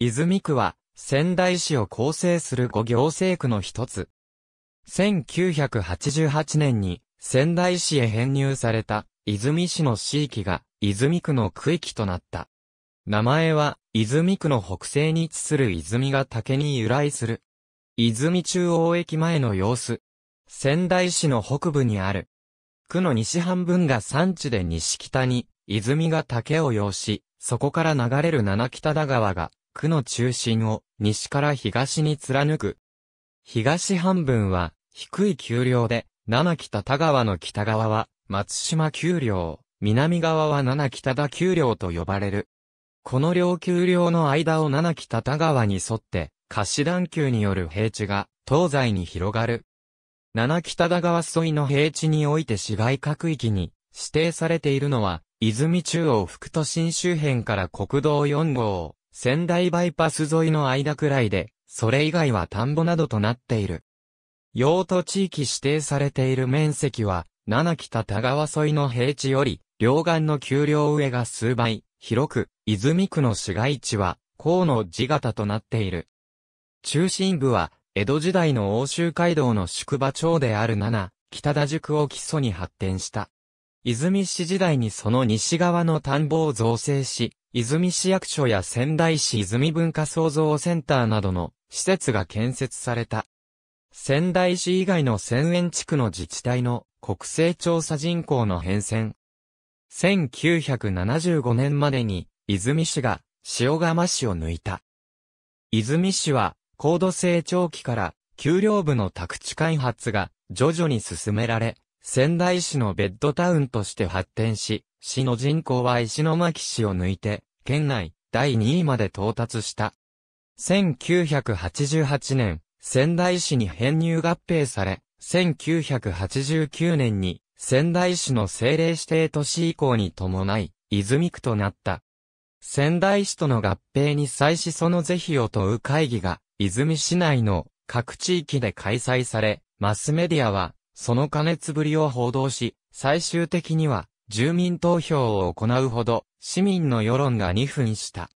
泉区は、仙台市を構成する5行政区の一つ。1988年に仙台市へ編入された泉市の市域が泉区の区域となった。名前は泉区の北西に位置する泉が竹に由来する。泉中央駅前の様子。仙台市の北部にある。区の西半分が山地で西北に泉が竹を要し、そこから流れる七北田川が区の中心を西から東に貫く。東半分は低い丘陵で、七北田川の北側は松島丘陵、南側は七北田丘陵と呼ばれる。この両丘陵の間を七北田川に沿って、貸団丘による平地が東西に広がる。七北田川沿いの平地において市街各域に指定されているのは、泉中央副都心周辺から国道4号、仙台バイパス沿いの間くらいで、それ以外は田んぼなどとなっている。用途地域指定されている面積は、七北田川沿いの平地より、両岸の丘陵上が数倍、広く、泉区の市街地は、河野地型となっている。中心部は、江戸時代の欧州街道の宿場町である七、北田宿を基礎に発展した。泉市時代にその西側の田んぼを造成し、泉市役所や仙台市泉文化創造センターなどの施設が建設された。仙台市以外の仙園地区の自治体の国勢調査人口の変遷。1975年までに、泉市が塩釜市を抜いた。泉市は、高度成長期から、丘陵部の宅地開発が徐々に進められ、仙台市のベッドタウンとして発展し、市の人口は石巻市を抜いて、県内第2位まで到達した。1988年、仙台市に編入合併され、1989年に仙台市の政令指定都市移行に伴い、泉区となった。仙台市との合併に際しその是非を問う会議が、泉市内の各地域で開催され、マスメディアはその加熱ぶりを報道し、最終的には、住民投票を行うほど、市民の世論が2分した。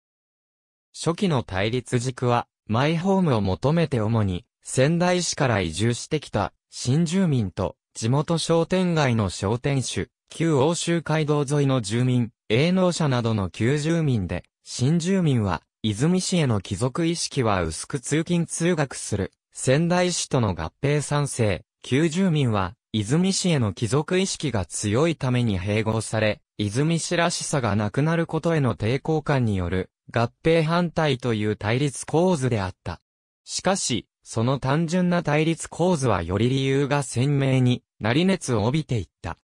初期の対立軸は、マイホームを求めて主に、仙台市から移住してきた、新住民と、地元商店街の商店主、旧欧州街道沿いの住民、営農者などの旧住民で、新住民は、泉市への帰属意識は薄く通勤通学する、仙台市との合併賛成、旧住民は、泉市への帰属意識が強いために併合され、泉市らしさがなくなることへの抵抗感による合併反対という対立構図であった。しかし、その単純な対立構図はより理由が鮮明になり熱を帯びていった。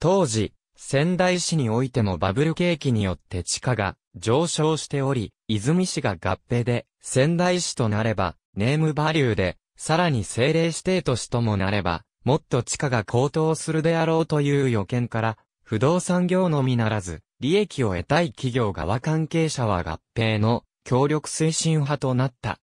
当時、仙台市においてもバブル景気によって地価が上昇しており、泉市が合併で仙台市となれば、ネームバリューでさらに政令指定都市ともなれば、もっと地価が高騰するであろうという予見から、不動産業のみならず、利益を得たい企業側関係者は合併の協力推進派となった。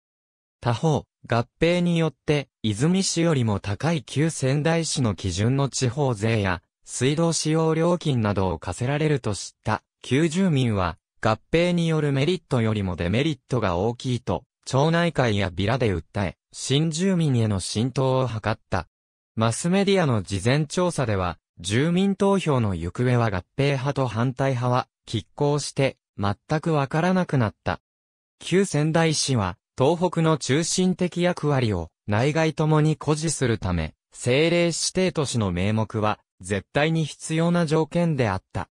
他方、合併によって、泉市よりも高い旧仙台市の基準の地方税や、水道使用料金などを課せられると知った、旧住民は、合併によるメリットよりもデメリットが大きいと、町内会やビラで訴え、新住民への浸透を図った。マスメディアの事前調査では、住民投票の行方は合併派と反対派は、拮抗して、全くわからなくなった。旧仙台市は、東北の中心的役割を、内外ともに誇示するため、政令指定都市の名目は、絶対に必要な条件であった。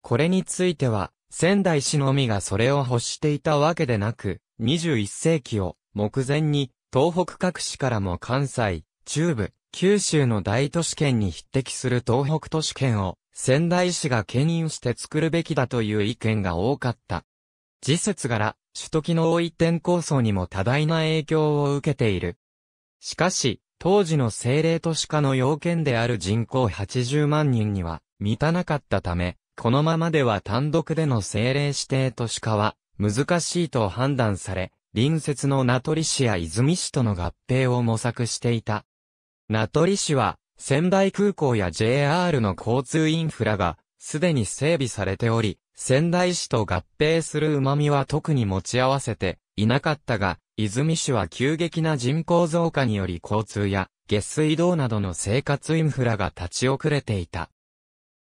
これについては、仙台市のみがそれを欲していたわけでなく、21世紀を目前に東北各市からも関西、中部、九州の大都市圏に匹敵する東北都市圏を仙台市が牽引して作るべきだという意見が多かった。時節柄、首都機能移転構想にも多大な影響を受けている。しかし、当時の政令都市化の要件である人口80万人には満たなかったため、このままでは単独での政令指定都市化は難しいと判断され、隣接の名取市や泉市との合併を模索していた。名取市は、仙台空港や JR の交通インフラが、すでに整備されており、仙台市と合併する旨味は特に持ち合わせていなかったが、泉市は急激な人口増加により交通や下水道などの生活インフラが立ち遅れていた。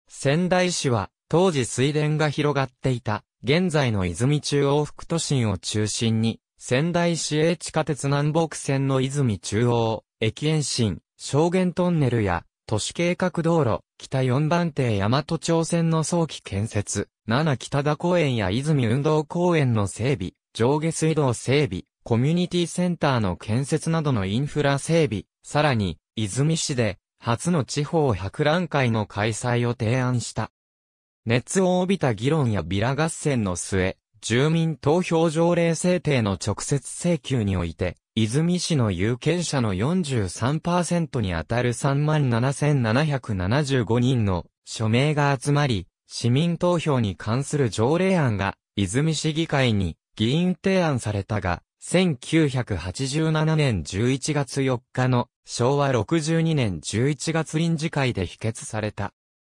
仙台市は当時水田が広がっていた現在の泉中央副都心を中心に仙台市営地下鉄南北線の泉中央、駅延伸、証言トンネルや、都市計画道路、北4番艇大和町線の早期建設、七北田公園や泉運動公園の整備、上下水道整備、コミュニティセンターの建設などのインフラ整備、さらに、泉市で、初の地方博覧会の開催を提案した。熱を帯びた議論やビラ合戦の末、住民投票条例制定の直接請求において、泉市の有権者の43%にあたる37,775人の署名が集まり、市民投票に関する条例案が、泉市議会に議員提案されたが、1987年11月4日の昭和62年11月臨時会で否決された。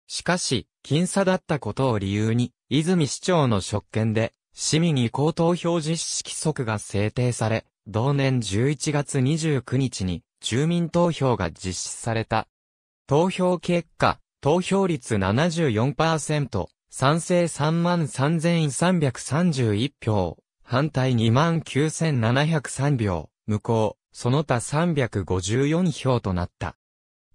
しかし、僅差だったことを理由に、泉市長の職権で、市民に高投票実施規則が制定され、同年11月29日に住民投票が実施された。投票結果、投票率74%、賛成33,331票、反対29,703票、無効、その他354票となった。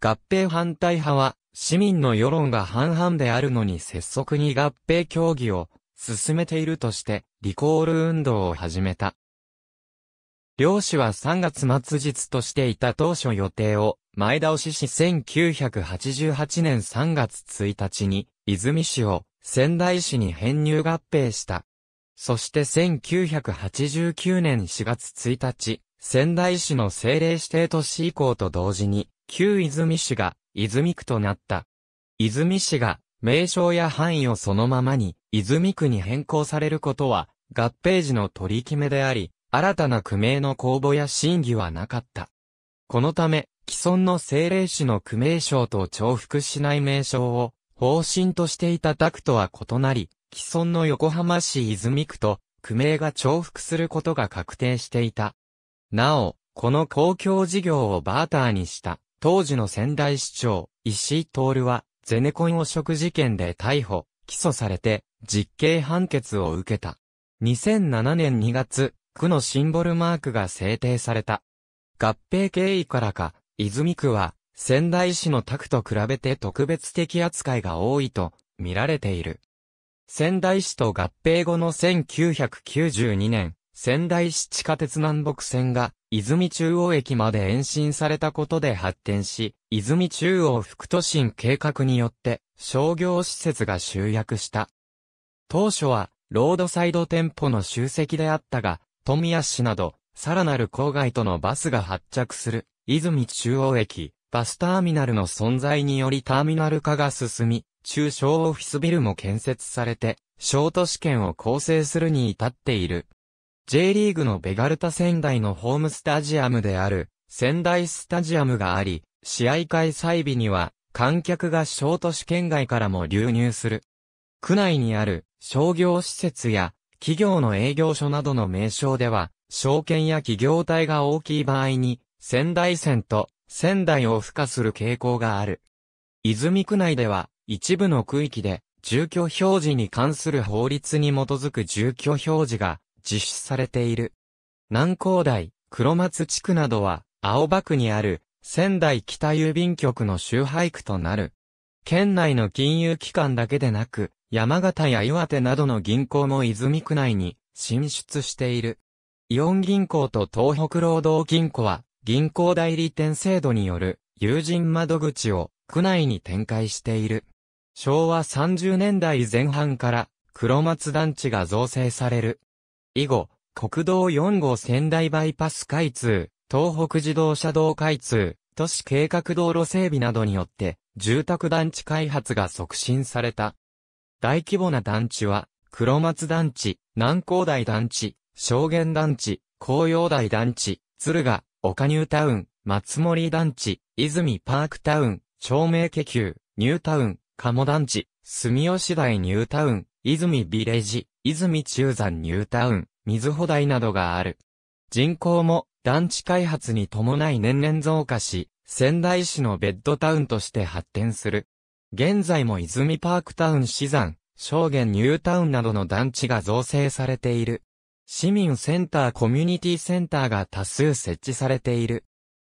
合併反対派は、市民の世論が半々であるのに拙速に合併協議を進めているとして、リコール運動を始めた。両師は3月末日としていた当初予定を前倒しし1988年3月1日に泉市を仙台市に編入合併した。そして1989年4月1日、仙台市の政令指定都市以降と同時に旧泉市が泉区となった。泉市が名称や範囲をそのままに、泉区に変更されることは、合併時の取り決めであり、新たな区名の公募や審議はなかった。このため、既存の政令市の区名称と重複しない名称を、方針としていたダクとは異なり、既存の横浜市泉区と、区名が重複することが確定していた。なお、この公共事業をバーターにした、当時の仙台市長、石井徹は、ゼネコン汚職事件で逮捕、起訴されて、実刑判決を受けた。2007年2月、区のシンボルマークが制定された。合併経緯からか、泉区は、仙台市の宅と比べて特別的扱いが多いと、見られている。仙台市と合併後の1992年、仙台市地下鉄南北線が泉中央駅まで延伸されたことで発展し、泉中央副都心計画によって商業施設が集約した。当初は、ロードサイド店舗の集積であったが、富谷市など、さらなる郊外とのバスが発着する、泉中央駅、バスターミナルの存在によりターミナル化が進み、中小オフィスビルも建設されて、小都市圏を構成するに至っている。J リーグのベガルタ仙台のホームスタジアムである仙台スタジアムがあり、試合開催日には観客が小都市圏外からも流入する。区内にある商業施設や企業の営業所などの名称では、証券や企業体が大きい場合に、仙台線と仙台を付加する傾向がある。泉区内では、一部の区域で、住居表示に関する法律に基づく住居表示が実施されている。南高台、黒松地区などは、青葉区にある、仙台北郵便局の周廃区となる。県内の金融機関だけでなく、山形や岩手などの銀行も泉区内に進出している。イオン銀行と東北労働銀行は、銀行代理店制度による友人窓口を区内に展開している。昭和30年代前半から黒松団地が造成される。以後、国道4号仙台バイパス開通、東北自動車道開通、都市計画道路整備などによって、住宅団地開発が促進された。大規模な団地は、黒松団地、南高台団地、証言団地、紅葉台団地、鶴賀、岡ニュータウン、松森団地、泉パークタウン、長明家球、ニュータウン、鴨団地、住吉台ニュータウン、泉ビレジ、泉中山ニュータウン、水穂台などがある。人口も団地開発に伴い年々増加し、仙台市のベッドタウンとして発展する。現在も泉パークタウン資山、証言ニュータウンなどの団地が造成されている。市民センターコミュニティセンターが多数設置されている。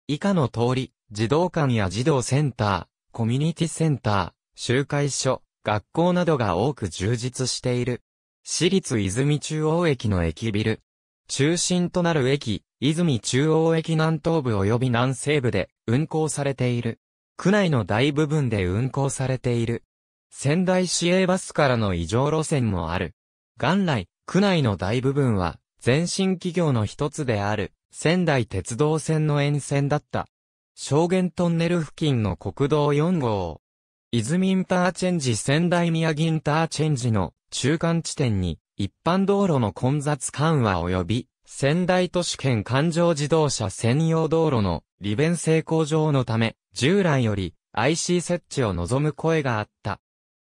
以下の通り、児童館や児童センター、コミュニティセンター、集会所、学校などが多く充実している。私立泉中央駅の駅ビル。中心となる駅、泉中央駅南東部及び南西部で運行されている。区内の大部分で運行されている。仙台市営バスからの異常路線もある。元来、区内の大部分は、前身企業の一つである、仙台鉄道線の沿線だった。証言トンネル付近の国道4号。泉インターチェンジ仙台宮城インターチェンジの中間地点に一般道路の混雑緩和及び仙台都市圏環状自動車専用道路の利便性向上のため従来より IC 設置を望む声があった。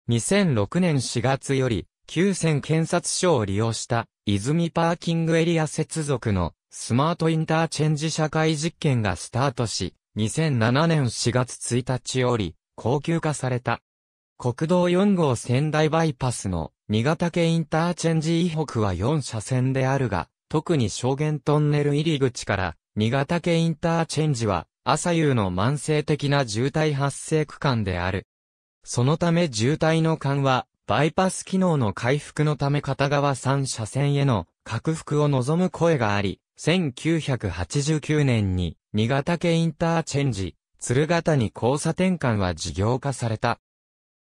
2006年4月より、9000検察署を利用した、泉パーキングエリア接続のスマートインターチェンジ社会実験がスタートし、2007年4月1日より、高級化された。国道4号仙台バイパスの新潟県インターチェンジ以北は4車線であるが、特に証言トンネル入り口から新潟県インターチェンジは朝夕の慢性的な渋滞発生区間である。そのため渋滞の緩和、バイパス機能の回復のため片側3車線への拡幅を望む声があり、1989年に新潟県インターチェンジ鶴ヶ谷交差点間は事業化された。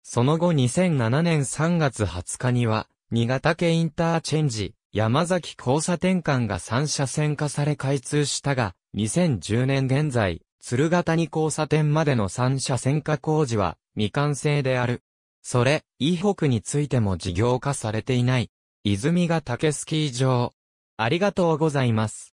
その後2007年3月20日には、新潟県インターチェンジ、山崎交差点間が3車線化され開通したが、2010年現在、鶴ヶ谷交差点までの3車線化工事は未完成である。それ、伊北についても事業化されていない。泉ヶ岳スキー場。ありがとうございます。